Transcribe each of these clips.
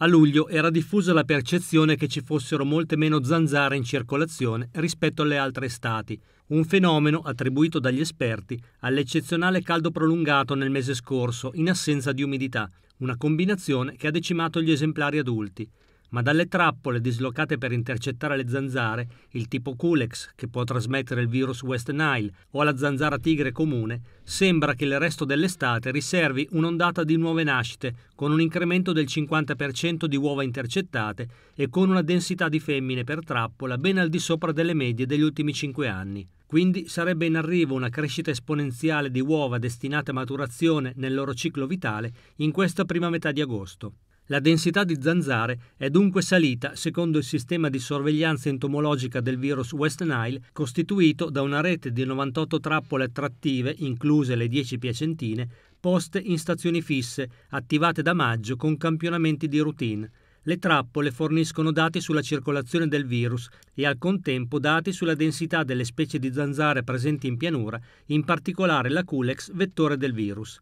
A luglio era diffusa la percezione che ci fossero molte meno zanzare in circolazione rispetto alle altre estati, un fenomeno attribuito dagli esperti all'eccezionale caldo prolungato nel mese scorso in assenza di umidità, una combinazione che ha decimato gli esemplari adulti ma dalle trappole dislocate per intercettare le zanzare, il tipo Culex che può trasmettere il virus West Nile o alla zanzara tigre comune, sembra che il resto dell'estate riservi un'ondata di nuove nascite, con un incremento del 50% di uova intercettate e con una densità di femmine per trappola ben al di sopra delle medie degli ultimi 5 anni. Quindi sarebbe in arrivo una crescita esponenziale di uova destinate a maturazione nel loro ciclo vitale in questa prima metà di agosto. La densità di zanzare è dunque salita secondo il sistema di sorveglianza entomologica del virus West Nile, costituito da una rete di 98 trappole attrattive, incluse le 10 piacentine, poste in stazioni fisse, attivate da maggio con campionamenti di routine. Le trappole forniscono dati sulla circolazione del virus e al contempo dati sulla densità delle specie di zanzare presenti in pianura, in particolare la Culex, vettore del virus.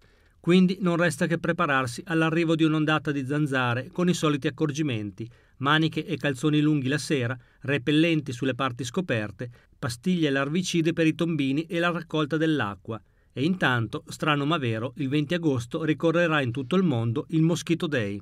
Quindi non resta che prepararsi all'arrivo di un'ondata di zanzare con i soliti accorgimenti, maniche e calzoni lunghi la sera, repellenti sulle parti scoperte, pastiglie larvicide per i tombini e la raccolta dell'acqua. E intanto, strano ma vero, il 20 agosto ricorrerà in tutto il mondo il Moschito Day.